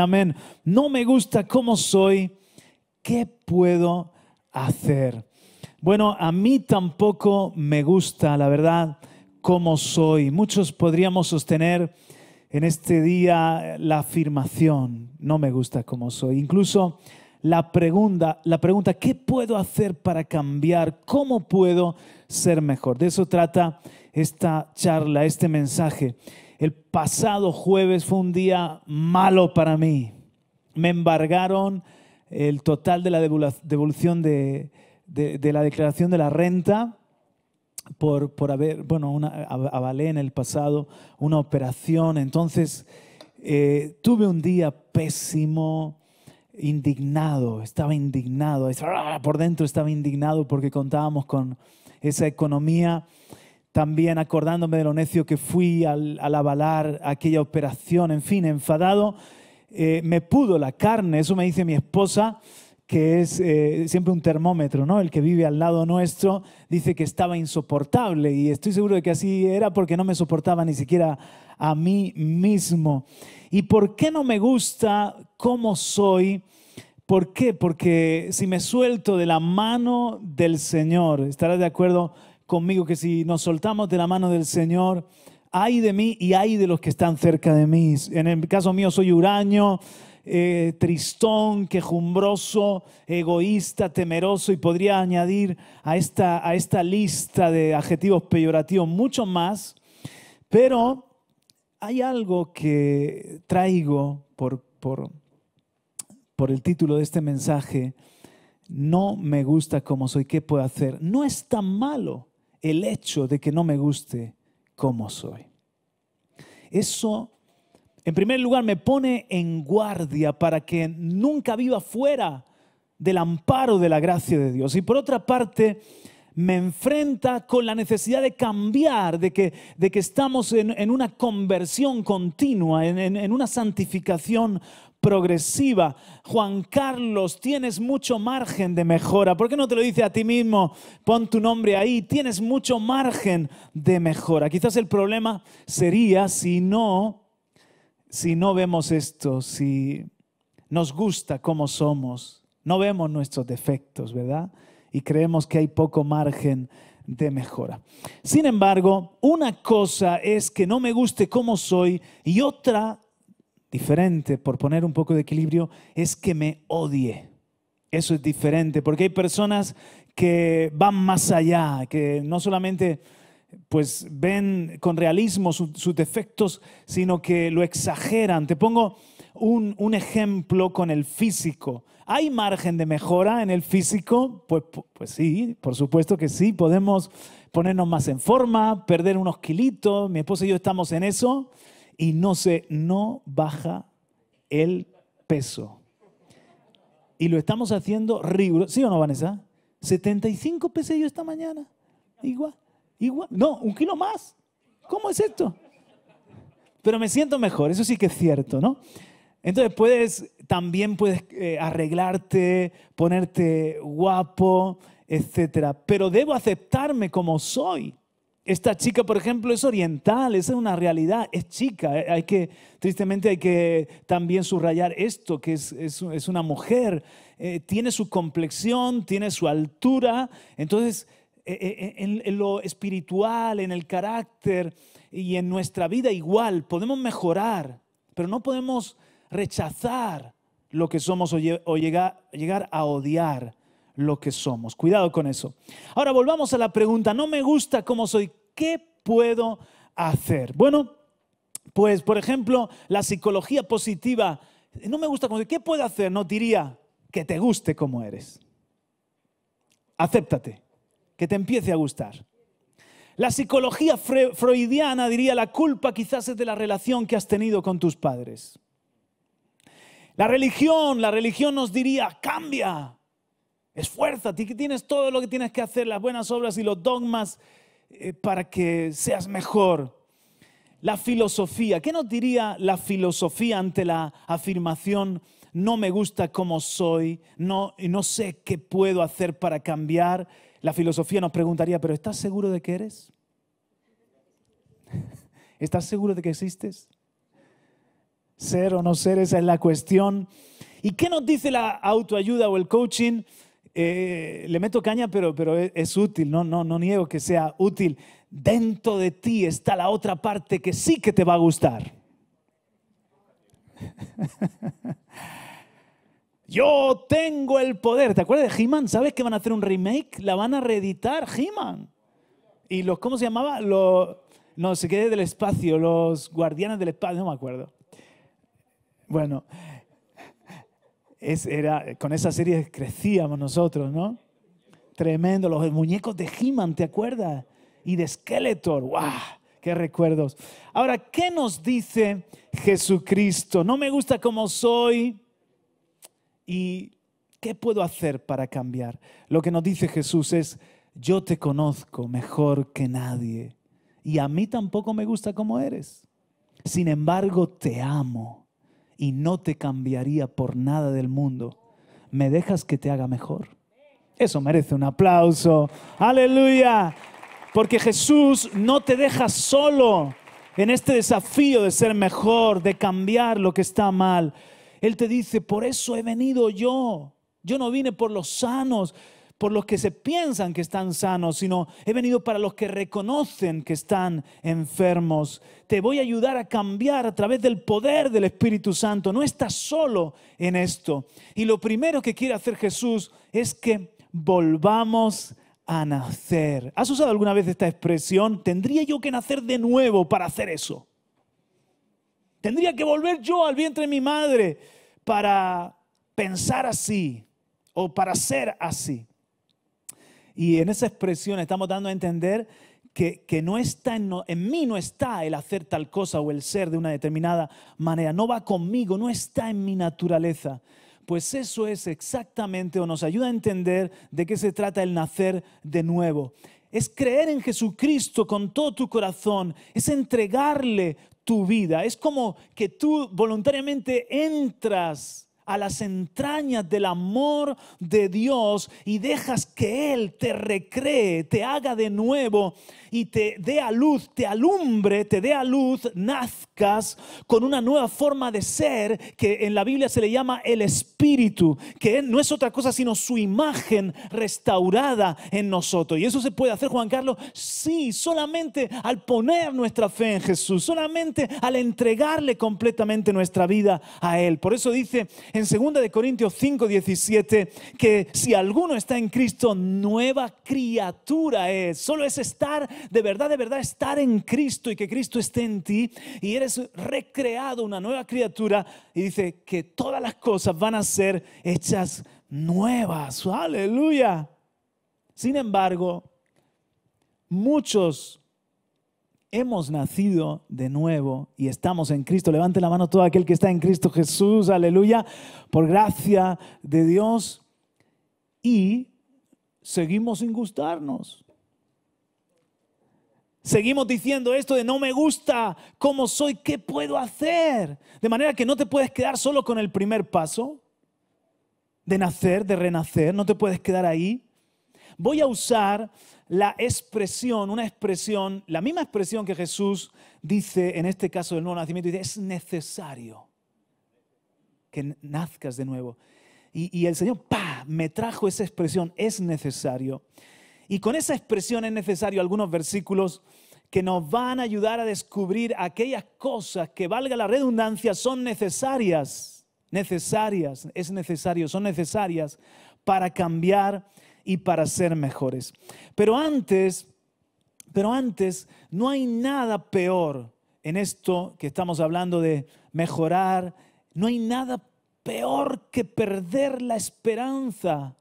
amén. No me gusta cómo soy, ¿qué puedo hacer? Bueno, a mí tampoco me gusta, la verdad, cómo soy. Muchos podríamos sostener en este día la afirmación, no me gusta cómo soy. Incluso la pregunta, la pregunta, ¿qué puedo hacer para cambiar? ¿Cómo puedo ser mejor? De eso trata esta charla, este mensaje. El pasado jueves fue un día malo para mí. Me embargaron el total de la devolución de, la declaración de la renta por, haber, bueno, avalé en el pasado una operación. Entonces, eh, tuve un día pésimo, indignado, estaba indignado, por dentro estaba indignado porque contábamos con esa economía también acordándome de lo necio que fui al, avalar aquella operación, en fin, enfadado, eh, me pudo la carne, eso me dice mi esposa, que es eh, siempre un termómetro, ¿no? El que vive al lado nuestro dice que estaba insoportable y estoy seguro de que así era porque no me soportaba ni siquiera a mí mismo. ¿Y por qué no me gusta cómo soy? ¿Por qué? Porque si me suelto de la mano del Señor, estarás de acuerdo conmigo que si nos soltamos de la mano del Señor, hay de mí y hay de los que están cerca de mí. En el caso mío soy huraño, eh, tristón, quejumbroso, egoísta, temeroso y podría añadir a esta, a esta lista de adjetivos peyorativos mucho más, pero hay algo que traigo por, por, por el título de este mensaje. No me gusta como soy, ¿qué puedo hacer? No es tan malo el hecho de que no me guste como soy. Eso, en primer lugar, me pone en guardia para que nunca viva fuera del amparo de la gracia de Dios. Y por otra parte, me enfrenta con la necesidad de cambiar, de que, de que estamos en, una conversión continua, en, en una santificación progresiva. Juan Carlos, tienes mucho margen de mejora. ¿Por qué no te lo dice a ti mismo? Pon tu nombre ahí. Tienes mucho margen de mejora. Quizás el problema sería si no, si no vemos esto, si nos gusta cómo somos, no vemos nuestros defectos, ¿verdad? Y creemos que hay poco margen de mejora. Sin embargo, una cosa es que no me guste cómo soy y otra diferente, por poner un poco de equilibrio, es que me odie. Eso es diferente, porque hay personas que van más allá, que no solamente pues ven con realismo sus, defectos, sino que lo exageran. Te pongo un, ejemplo con el físico. ¿Hay margen de mejora en el físico? Pues, pues sí, por supuesto que sí. Podemos ponernos más en forma, perder unos kilitos. Mi esposa y yo estamos en eso y no se no baja el peso. Y lo estamos haciendo riguroso. ¿Sí o no, Vanessa? 75 pesos yo esta mañana. Igual, igual. No, un kilo más. ¿Cómo es esto? Pero me siento mejor, eso sí que es cierto, ¿no? Entonces puedes, también puedes eh, arreglarte, ponerte guapo, etc. Pero debo aceptarme como soy. Esta chica, por ejemplo, es oriental, esa es una realidad, es chica. Eh, hay que, tristemente hay que también subrayar esto, que es, una mujer, eh, tiene su complexión, tiene su altura. Entonces, eh, en, lo espiritual, en el carácter y en nuestra vida igual, podemos mejorar, pero no podemos rechazar lo que somos o, llegar a odiar lo que somos. Cuidado con eso. Ahora volvamos a la pregunta, no me gusta cómo soy, ¿qué puedo hacer? Bueno, pues por ejemplo, la psicología positiva, no me gusta cómo soy, ¿qué puedo hacer? No diría que te guste como eres. Acéptate, que te empiece a gustar. La psicología freudiana diría la culpa quizás es de la relación que has tenido con tus padres. La religión, la religión nos diría, cambia, Esfuérzate, que tienes todo lo que tienes que hacer, las buenas obras y los dogmas eh, para que seas mejor. La filosofía, ¿qué nos diría la filosofía ante la afirmación no me gusta como soy, no, no sé qué puedo hacer para cambiar? La filosofía nos preguntaría, pero ¿estás seguro de que eres? ¿Estás seguro de que existes? Ser o no ser, esa es la cuestión. ¿Y qué nos dice la autoayuda o el coaching? Eh, le meto caña, pero, e, es, útil, no, no, niego que sea útil. Dentro de ti está la otra parte que sí que te va a gustar. Yo tengo el poder. ¿Te acuerdas de He-Man? ¿Sabes que van a hacer un remake? La van a reeditar, He-Man. Y los, ¿cómo se llamaba? Los, no se qué del espacio, los guardianes del espacio, no me acuerdo. Bueno, era, con esa serie crecíamos nosotros, ¿no? Tremendo, los muñecos de he ¿te acuerdas? Y de Skeletor, ¡guau! ¡Qué recuerdos! Ahora, ¿qué nos dice Jesucristo? No me gusta como soy y ¿qué puedo hacer para cambiar? Lo que nos dice Jesús es, yo te conozco mejor que nadie y a mí tampoco me gusta como eres. Sin embargo, te amo y no te cambiaría por nada del mundo. Me dejas que te haga mejor. Eso merece un aplauso. Aleluya. Porque Jesús no te deja solo en este desafío de ser mejor, de cambiar lo que está mal. Él te dice, por eso he venido yo. Yo no vine por los sanos, por los que se piensan que están sanos, sino he venido para los que reconocen que están enfermos. Te voy a ayudar a cambiar a través del poder del Espíritu Santo. No estás solo en esto. Y lo primero que quiere hacer Jesús es que volvamos a nacer. ¿Has usado alguna vez esta expresión? ¿Tendría yo que nacer de nuevo para hacer eso? ¿Tendría que volver yo al vientre de mi madre para pensar así o para ser así? Y en esa expresión estamos dando a entender que, no está en, mí no está el hacer tal cosa o el ser de una determinada manera, no va conmigo, no está en mi naturaleza. Pues eso es exactamente o nos ayuda a entender de qué se trata el nacer de nuevo. Es creer en Jesucristo con todo tu corazón, es entregarle tu vida, es como que tú voluntariamente entras a las entrañas del amor de Dios y dejas que Él te recree, te haga de nuevo y te dé a luz, te alumbre, te dé a luz, nazcas con una nueva forma de ser que en la Biblia se le llama el Espíritu, que no es otra cosa sino su imagen restaurada en nosotros. Y eso se puede hacer, Juan Carlos, sí, solamente al poner nuestra fe en Jesús, solamente al entregarle completamente nuestra vida a Él. Por eso dice en 2 de Corintios 5, 17, que si alguno está en Cristo, nueva criatura es. Solo es estar, de verdad, de verdad, estar en Cristo y que Cristo esté en ti y eres recreado una nueva criatura y dice que todas las cosas van a ser hechas nuevas. Aleluya. Sin embargo, muchos hemos nacido de nuevo y estamos en Cristo. Levante la mano todo aquel que está en Cristo Jesús, aleluya, por gracia de Dios. Y seguimos sin gustarnos. Seguimos diciendo esto de no me gusta cómo soy, ¿qué puedo hacer? De manera que no te puedes quedar solo con el primer paso de nacer, de renacer, no te puedes quedar ahí. Voy a usar la expresión, una expresión, la misma expresión que Jesús dice en este caso del nuevo nacimiento, dice, es necesario que nazcas de nuevo. Y, el Señor, pa, me trajo esa expresión, es necesario. Y con esa expresión es necesario algunos versículos que nos van a ayudar a descubrir aquellas cosas que, valga la redundancia, son necesarias, necesarias, es necesario, son necesarias para cambiar y para ser mejores. Pero antes, pero antes, no hay nada peor en esto que estamos hablando de mejorar, no hay nada peor que perder la esperanza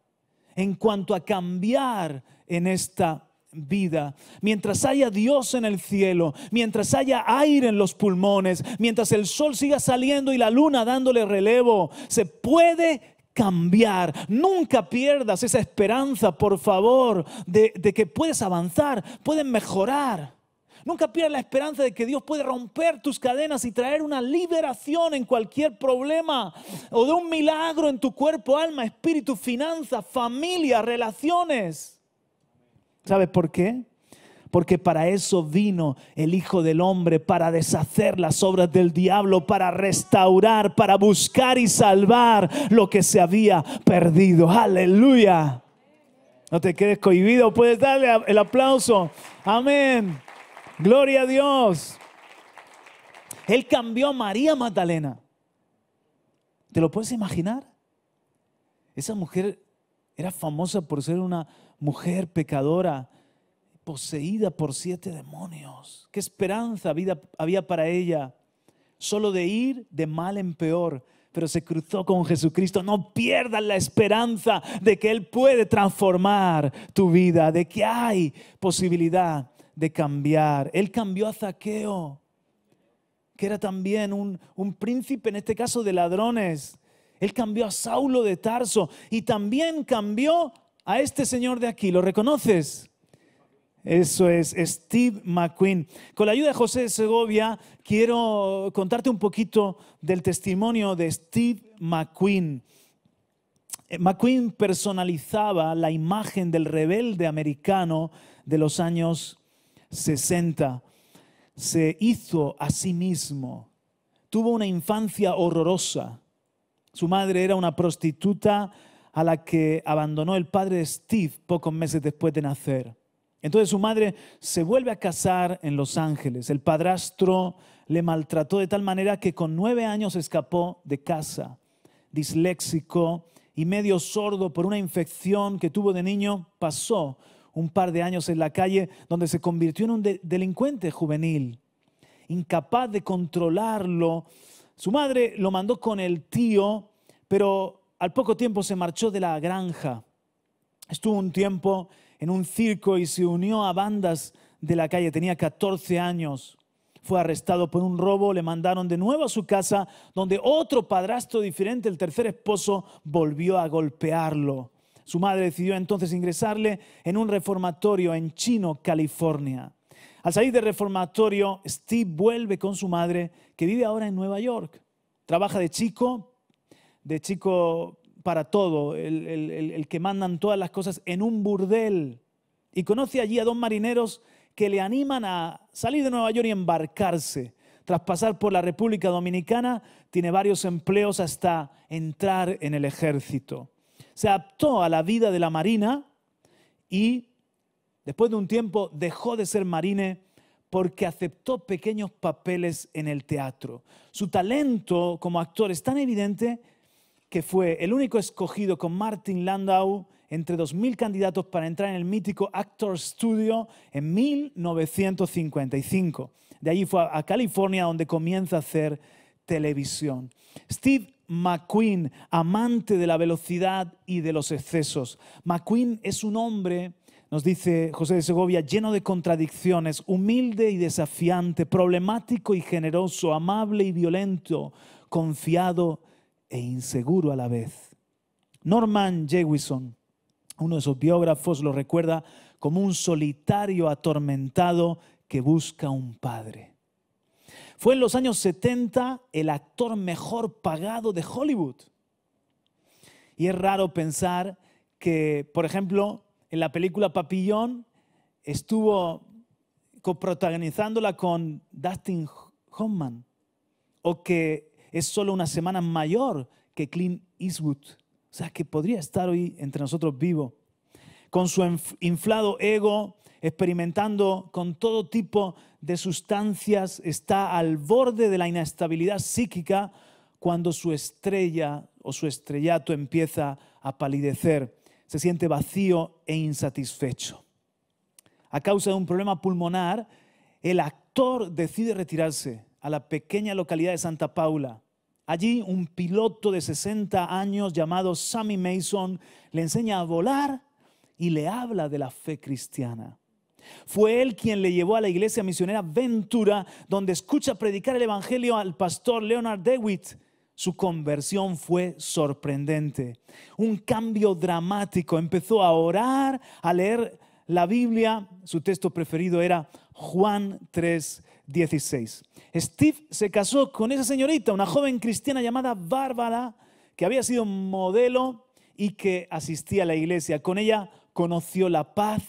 en cuanto a cambiar en esta vida. Mientras haya Dios en el cielo, mientras haya aire en los pulmones, mientras el sol siga saliendo y la luna dándole relevo, se puede cambiar. Nunca pierdas esa esperanza, por favor, de, de que puedes avanzar, puedes mejorar. Nunca pierdas la esperanza de que Dios puede romper tus cadenas y traer una liberación en cualquier problema o de un milagro en tu cuerpo, alma, espíritu, finanzas, familia, relaciones. ¿Sabes por qué? porque para eso vino el Hijo del Hombre, para deshacer las obras del diablo, para restaurar, para buscar y salvar lo que se había perdido. Aleluya. No te quedes cohibido, puedes darle el aplauso. Amén. Gloria a Dios. Él cambió a María Magdalena. ¿Te lo puedes imaginar? Esa mujer era famosa por ser una mujer pecadora poseída por siete demonios. ¿Qué esperanza había para ella? Solo de ir de mal en peor, pero se cruzó con Jesucristo. No pierdas la esperanza de que Él puede transformar tu vida, de que hay posibilidad de cambiar. Él cambió a Zaqueo, que era también un, un príncipe, en este caso de ladrones. Él cambió a Saulo de Tarso y también cambió a este señor de aquí. ¿Lo reconoces? Eso es Steve McQueen. Con la ayuda de José de Segovia, quiero contarte un poquito del testimonio de Steve McQueen. Eh, McQueen personalizaba la imagen del rebelde americano de los años 60. Se hizo a sí mismo. Tuvo una infancia horrorosa. Su madre era una prostituta a la que abandonó el padre Steve pocos meses después de nacer. Entonces su madre se vuelve a casar en Los Ángeles. El padrastro le maltrató de tal manera que con nueve años escapó de casa, disléxico y medio sordo por una infección que tuvo de niño, pasó un par de años en la calle donde se convirtió en un delincuente juvenil, incapaz de controlarlo. Su madre lo mandó con el tío, pero al poco tiempo se marchó de la granja. Estuvo un tiempo en un circo y se unió a bandas de la calle. Tenía 14 años. Fue arrestado por un robo, le mandaron de nuevo a su casa, donde otro padrastro diferente, el tercer esposo, volvió a golpearlo. Su madre decidió entonces ingresarle en un reformatorio en Chino, California. Al salir del reformatorio, Steve vuelve con su madre, que vive ahora en Nueva York. Trabaja de chico, de chico para todo, el, que mandan todas las cosas en un burdel. Y conoce allí a dos marineros que le animan a salir de Nueva York y embarcarse. Tras pasar por la República Dominicana, tiene varios empleos hasta entrar en el ejército. Se adaptó a la vida de la Marina y después de un tiempo dejó de ser marine porque aceptó pequeños papeles en el teatro. Su talento como actor es tan evidente que fue el único escogido con Martin Landau entre 2.000 candidatos para entrar en el mítico Actor Studio en 1955. De allí fue a California donde comienza a hacer televisión. Steve McQueen, amante de la velocidad y de los excesos. McQueen es un hombre, nos dice José de Segovia, lleno de contradicciones, humilde y desafiante, problemático y generoso, amable y violento, confiado e inseguro a la vez. Norman Jewison, uno de sus biógrafos, lo recuerda como un solitario atormentado que busca un padre. Fue en los años 70 el actor mejor pagado de Hollywood. Y es raro pensar que, por ejemplo, en la película Papillón estuvo coprotagonizándola con Dustin Hoffman o que es solo una semana mayor que Clint Eastwood. O sea, que podría estar hoy entre nosotros vivo. Con su inflado ego, experimentando con todo tipo de sustancias, está al borde de la inestabilidad psíquica cuando su estrella o su estrellato empieza a palidecer. Se siente vacío e insatisfecho. A causa de un problema pulmonar, el actor decide retirarse a la pequeña localidad de Santa Paula. Allí un piloto de 60 años llamado Sammy Mason le enseña a volar y le habla de la fe cristiana. Fue él quien le llevó a la iglesia misionera Ventura, donde escucha predicar el Evangelio al pastor Leonard DeWitt. Su conversión fue sorprendente, un cambio dramático. Empezó a orar, a leer la Biblia. Su texto preferido era Juan 3, 16. Steve se casó con esa señorita, una joven cristiana llamada Bárbara, que había sido modelo y que asistía a la iglesia. Con ella conoció la paz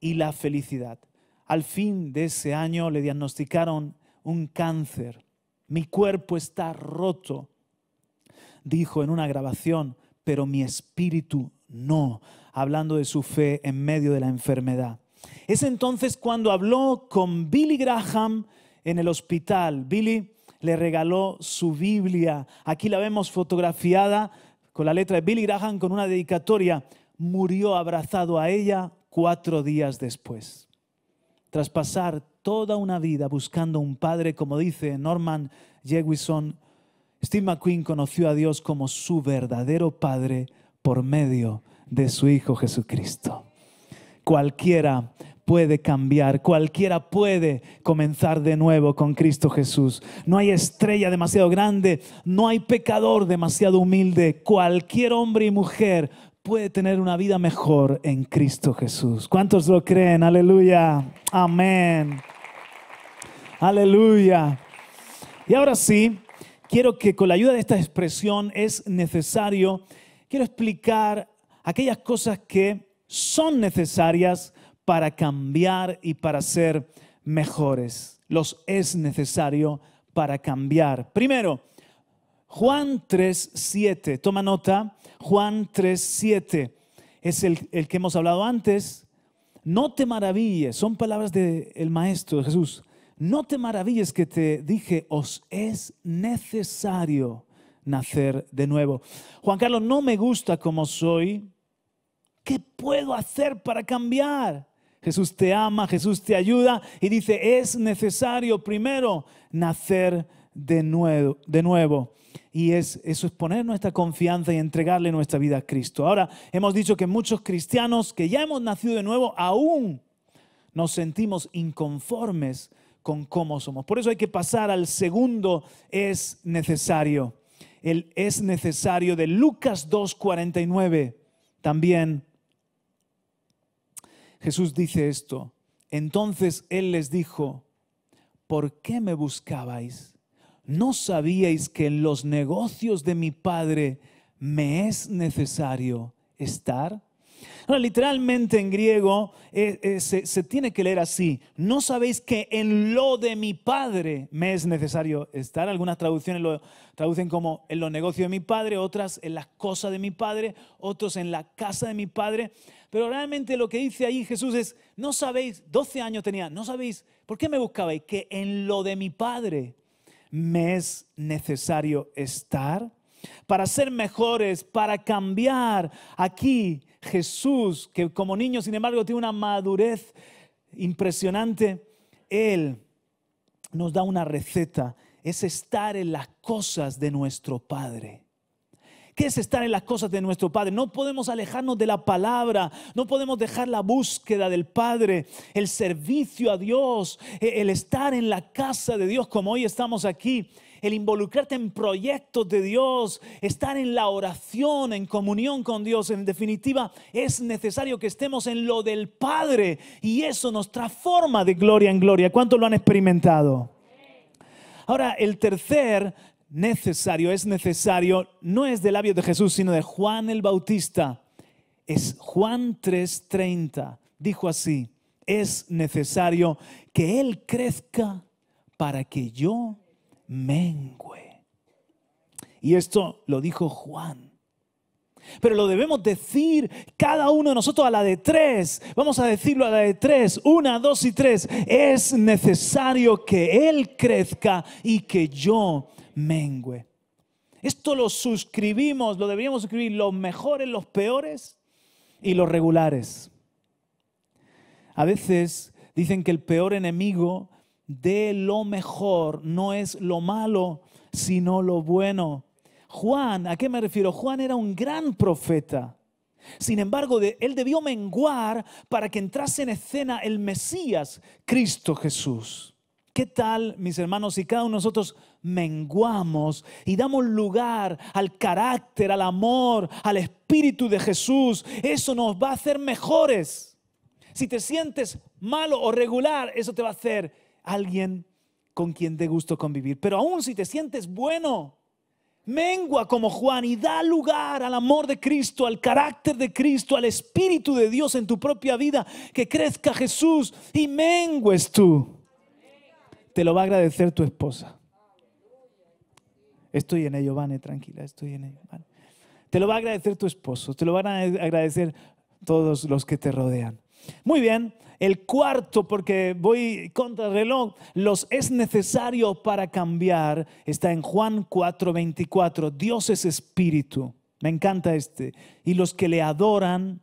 y la felicidad. Al fin de ese año le diagnosticaron un cáncer. Mi cuerpo está roto, dijo en una grabación, pero mi espíritu no, hablando de su fe en medio de la enfermedad. Es entonces cuando habló con Billy Graham en el hospital. Billy le regaló su Biblia. Aquí la vemos fotografiada con la letra de Billy Graham con una dedicatoria. Murió abrazado a ella cuatro días después. Tras pasar toda una vida buscando un padre, como dice Norman Jewison, Steve McQueen conoció a Dios como su verdadero padre por medio de su Hijo Jesucristo. Cualquiera puede cambiar, cualquiera puede comenzar de nuevo con Cristo Jesús. No hay estrella demasiado grande, no hay pecador demasiado humilde, cualquier hombre y mujer puede tener una vida mejor en Cristo Jesús. ¿Cuántos lo creen? Aleluya, amén, aleluya. Y ahora sí, quiero que con la ayuda de esta expresión es necesario, quiero explicar aquellas cosas que son necesarias para cambiar y para ser mejores. Los es necesario para cambiar. Primero, Juan 3.7, toma nota, Juan 3.7 es el, que hemos hablado antes. No te maravilles, son palabras del Maestro Jesús. No te maravilles que te dije, os es necesario nacer de nuevo. Juan Carlos, no me gusta como soy. ¿Qué puedo hacer para cambiar? Jesús te ama, Jesús te ayuda y dice, es necesario primero nacer de nuevo. De nuevo. Y es, eso es poner nuestra confianza y entregarle nuestra vida a Cristo. Ahora, hemos dicho que muchos cristianos que ya hemos nacido de nuevo, aún nos sentimos inconformes con cómo somos. Por eso hay que pasar al segundo es necesario. El es necesario de Lucas 2.49 también Jesús dice esto. Entonces Él les dijo, ¿por qué me buscabais? ¿No sabíais que en los negocios de mi Padre me es necesario estar? literalmente en griego eh, eh, se, se, tiene que leer así. No sabéis que en lo de mi padre me es necesario estar. Algunas traducciones lo traducen como en los negocios de mi padre, otras en las cosas de mi padre, otros en la casa de mi padre. Pero realmente lo que dice ahí Jesús es, no sabéis, 12 años tenía, no sabéis, ¿por qué me buscabais? Que en lo de mi Padre me es necesario estar para ser mejores, para cambiar. Aquí Jesús, que como niño sin embargo tiene una madurez impresionante, Él nos da una receta, es estar en las cosas de nuestro Padre. ¿Qué es estar en las cosas de nuestro Padre? No podemos alejarnos de la palabra, no podemos dejar la búsqueda del Padre, el servicio a Dios, e, el estar en la casa de Dios como hoy estamos aquí, el involucrarte en proyectos de Dios, estar en la oración, en comunión con Dios. En definitiva, es necesario que estemos en lo del Padre y eso nos transforma de gloria en gloria. ¿Cuánto lo han experimentado? Ahora, el tercer necesario, es necesario, no es del labio de Jesús, sino de Juan el Bautista. Es Juan 3:30. Dijo así, es necesario que Él crezca para que yo mengüe. Y esto lo dijo Juan. Pero lo debemos decir cada uno de nosotros a la de tres. Vamos a decirlo a la de tres. Una, dos y tres. Es necesario que Él crezca y que yo mengüe. Esto lo suscribimos, lo deberíamos suscribir los mejores, los peores y los regulares. A veces dicen que el peor enemigo de lo mejor no es lo malo, sino lo bueno. Juan, ¿a qué me refiero? Juan era un gran profeta. Sin embargo, él debió menguar para que entrase en escena el Mesías, Cristo Jesús. ¿Qué tal, mis hermanos, si cada uno de nosotros menguamos y damos lugar al carácter, al amor, al espíritu de Jesús? Eso nos va a hacer mejores. Si te sientes malo o regular, eso te va a hacer alguien con quien te gusto convivir. Pero aún si te sientes bueno, mengua como Juan y da lugar al amor de Cristo, al carácter de Cristo, al Espíritu de Dios en tu propia vida, que crezca Jesús y mengues tú. Te lo va a agradecer tu esposa. Estoy en ello, Vane, tranquila, estoy en ello. Te lo va a agradecer tu esposo, te lo van a agradecer todos los que te rodean. Muy bien, el cuarto, porque voy contra el reloj, los es necesario para cambiar, está en Juan 4:24. Dios es espíritu, me encanta este. Y los que le adoran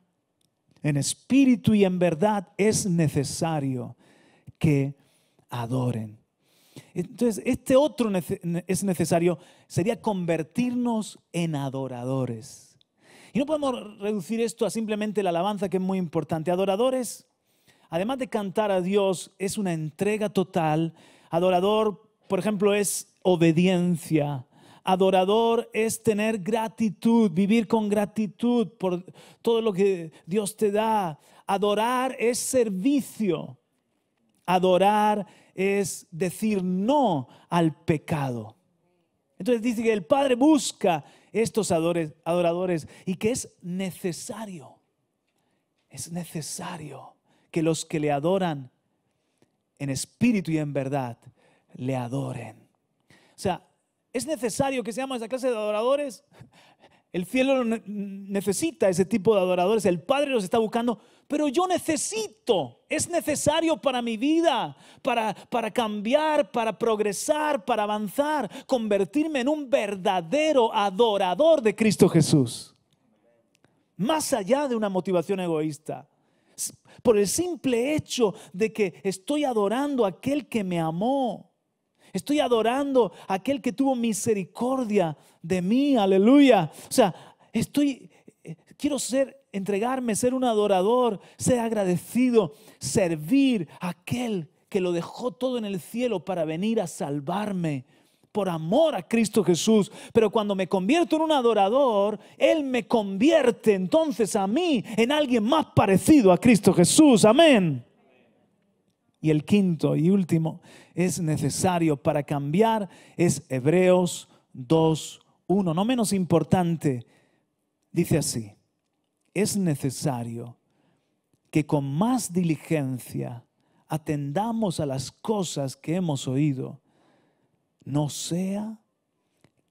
en espíritu y en verdad es necesario que adoren. Entonces, este otro es necesario, sería convertirnos en adoradores. Y no podemos reducir esto a simplemente la alabanza, que es muy importante. Adoradores, además de cantar a Dios, es una entrega total. Adorador, por ejemplo, es obediencia. Adorador es tener gratitud, vivir con gratitud por todo lo que Dios te da. Adorar es servicio. Adorar es decir no al pecado. Entonces dice que el Padre busca estos adoradores y que es necesario, es necesario que los que le adoran en espíritu y en verdad le adoren. O sea, es necesario que seamos esa clase de adoradores. El cielo necesita ese tipo de adoradores. El Padre los está buscando pero yo necesito, es necesario para mi vida, para, para cambiar, para progresar, para avanzar, convertirme en un verdadero adorador de Cristo Jesús. Más allá de una motivación egoísta, por el simple hecho de que estoy adorando a aquel que me amó. Estoy adorando a aquel que tuvo misericordia de mí, aleluya. O sea, estoy, eh, quiero ser entregarme, ser un adorador, ser agradecido, servir a aquel que lo dejó todo en el cielo para venir a salvarme por amor a Cristo Jesús. Pero cuando me convierto en un adorador, Él me convierte entonces a mí en alguien más parecido a Cristo Jesús. Amén. Y el quinto y último es necesario para cambiar, es Hebreos 2.1, no menos importante. Dice así, es necesario que con más diligencia atendamos a las cosas que hemos oído, no sea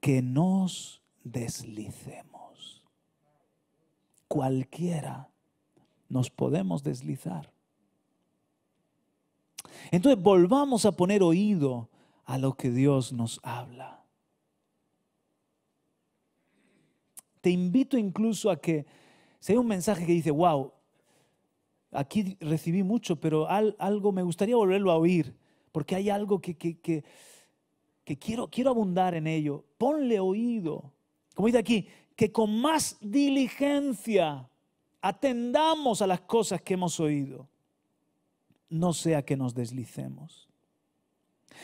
que nos deslicemos. Cualquiera nos podemos deslizar. Entonces volvamos a poner oído a lo que Dios nos habla. Te invito incluso a que si hay un mensaje que dice, wow, aquí recibí mucho, pero algo me gustaría volverlo a oír, porque hay algo que, que, que quiero, quiero abundar en ello. Ponle oído. Como dice aquí, que con más diligencia atendamos a las cosas que hemos oído, no sea que nos deslicemos.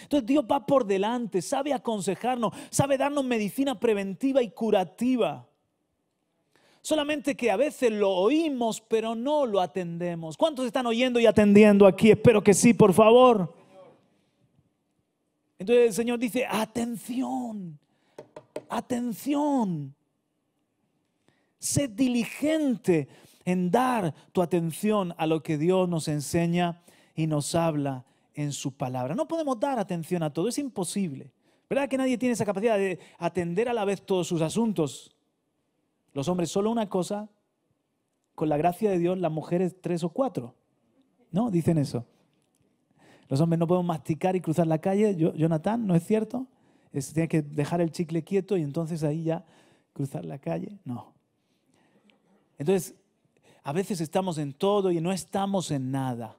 Entonces Dios va por delante, sabe aconsejarnos, sabe darnos medicina preventiva y curativa. Solamente que a veces lo oímos, pero no lo atendemos. ¿Cuántos están oyendo y atendiendo aquí? Espero que sí, por favor. Entonces el Señor dice, atención, atención. Sé diligente en dar tu atención a lo que Dios nos enseña y nos habla en su palabra. No podemos dar atención a todo, es imposible. ¿Verdad que nadie tiene esa capacidad de atender a la vez todos sus asuntos? Los hombres solo una cosa, con la gracia de Dios las mujeres tres o cuatro. ¿No? Dicen eso. Los hombres no podemos masticar y cruzar la calle, Jonathan, ¿no es cierto? Es, tienes que dejar el chicle quieto y entonces ahí ya cruzar la calle. No. Entonces, a veces estamos en todo y no estamos en nada.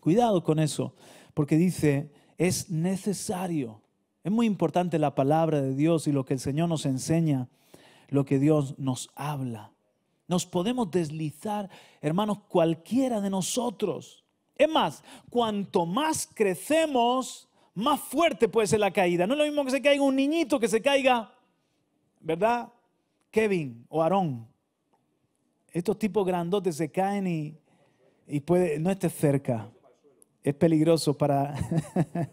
Cuidado con eso, porque dice, es necesario. Es muy importante la palabra de Dios y lo que el Señor nos enseña lo que Dios nos habla. Nos podemos deslizar, hermanos, cualquiera de nosotros. Es más, cuanto más crecemos, más fuerte puede ser la caída. No es lo mismo que se caiga un niñito que se caiga, ¿verdad? Kevin o Aarón. Estos tipos grandotes se caen y, puede, no esté cerca. Es peligroso para...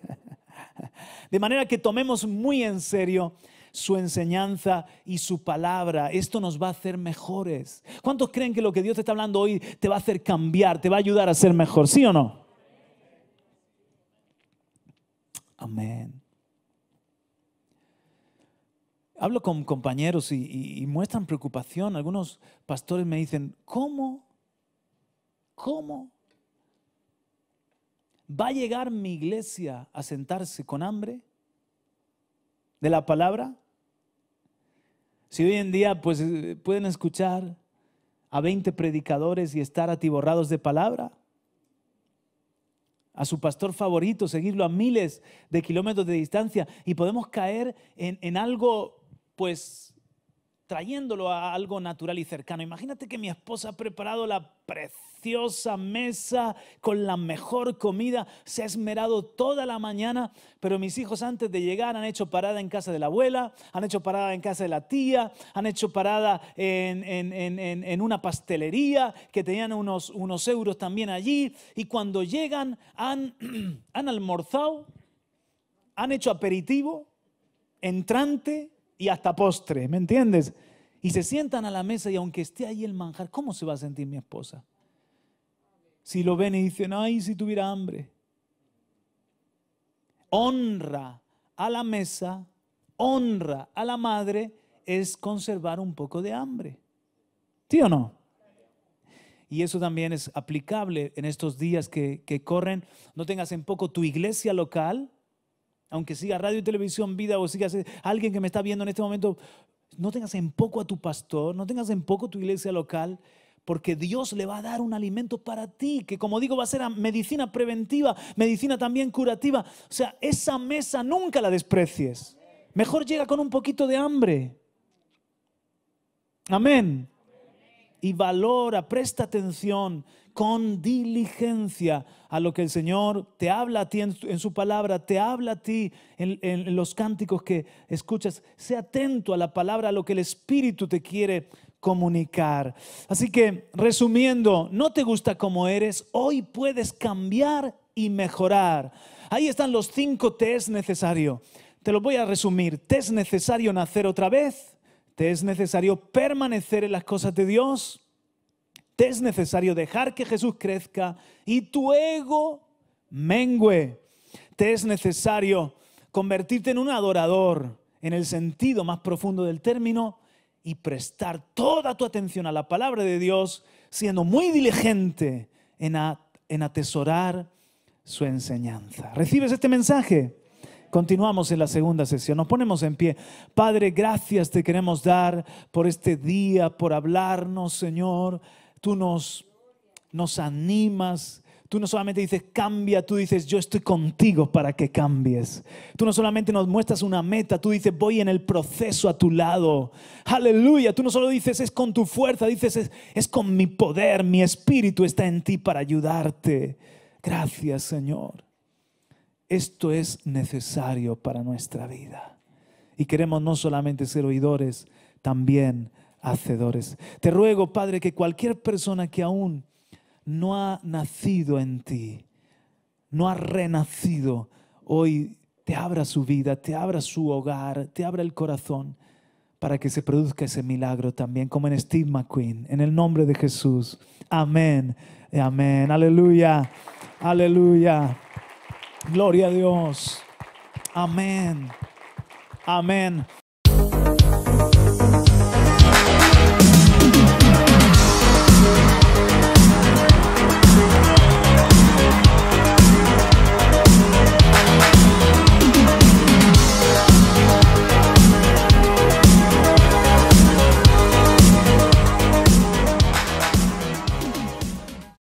De manera que tomemos muy en serio su enseñanza y su palabra. Esto nos va a hacer mejores. ¿Cuántos creen que lo que Dios te está hablando hoy te va a hacer cambiar, te va a ayudar a ser mejor? ¿Sí o no? Amén. Hablo con compañeros y, muestran preocupación. Algunos pastores me dicen, ¿cómo? ¿Cómo? ¿Va a llegar mi iglesia a sentarse con hambre de la palabra? Si hoy en día pues eh, pueden escuchar a 20 predicadores y estar atiborrados de palabra, a su pastor favorito, seguirlo a miles de kilómetros de distancia y podemos caer en, en algo pues trayéndolo a algo natural y cercano. Imagínate que mi esposa ha preparado la preciosa mesa con la mejor comida, se ha esmerado toda la mañana, pero mis hijos antes de llegar han hecho parada en casa de la abuela, han hecho parada en casa de la tía, han hecho parada en, una pastelería que tenían unos, euros también allí, y cuando llegan han, han almorzado, han hecho aperitivo, entrante, y hasta postre, ¿me entiendes? Y se sientan a la mesa y aunque esté ahí el manjar, ¿cómo se va a sentir mi esposa? Si lo ven y dicen, ay, si tuviera hambre. Honra a la mesa, honra a la madre es conservar un poco de hambre. ¿Sí o no? Y eso también es aplicable en estos días que, que corren. No tengas en poco tu iglesia local, aunque siga radio y televisión, vida o siga alguien que me está viendo en este momento, no tengas en poco a tu pastor, no tengas en poco tu iglesia local, porque Dios le va a dar un alimento para ti, que como digo va a ser medicina preventiva, medicina también curativa. O sea, esa mesa nunca la desprecies. Mejor llega con un poquito de hambre. Amén y valora, presta atención con diligencia a lo que el Señor te habla a ti en, su palabra, te habla a ti en, los cánticos que escuchas. Sé atento a la palabra, a lo que el Espíritu te quiere comunicar. Así que, resumiendo, no te gusta como eres, hoy puedes cambiar y mejorar. Ahí están los cinco test necesario. Te los voy a resumir. ¿Te es necesario nacer otra vez? Te es necesario permanecer en las cosas de Dios. Te es necesario dejar que Jesús crezca y tu ego mengüe. Te es necesario convertirte en un adorador en el sentido más profundo del término y prestar toda tu atención a la palabra de Dios, siendo muy diligente en, en atesorar su enseñanza. ¿Recibes este mensaje? Continuamos en la segunda sesión. Nos ponemos en pie. Padre, gracias te queremos dar por este día, por hablarnos, Señor. Tú nos, nos animas. Tú no solamente dices cambia, tú dices yo estoy contigo para que cambies. Tú no solamente nos muestras una meta, tú dices voy en el proceso a tu lado. Aleluya, tú no solo dices es con tu fuerza, dices es, es con mi poder, mi espíritu está en ti para ayudarte. Gracias Señor. Esto es necesario para nuestra vida. Y queremos no solamente ser oidores, también hacedores. Te ruego, Padre, que cualquier persona que aún no ha nacido en ti, no ha renacido, hoy te abra su vida, te abra su hogar, te abra el corazón para que se produzca ese milagro también, como en Steve McQueen, en el nombre de Jesús. Amén, amén, aleluya, aleluya. Gloria a Dios. Amén. Amén.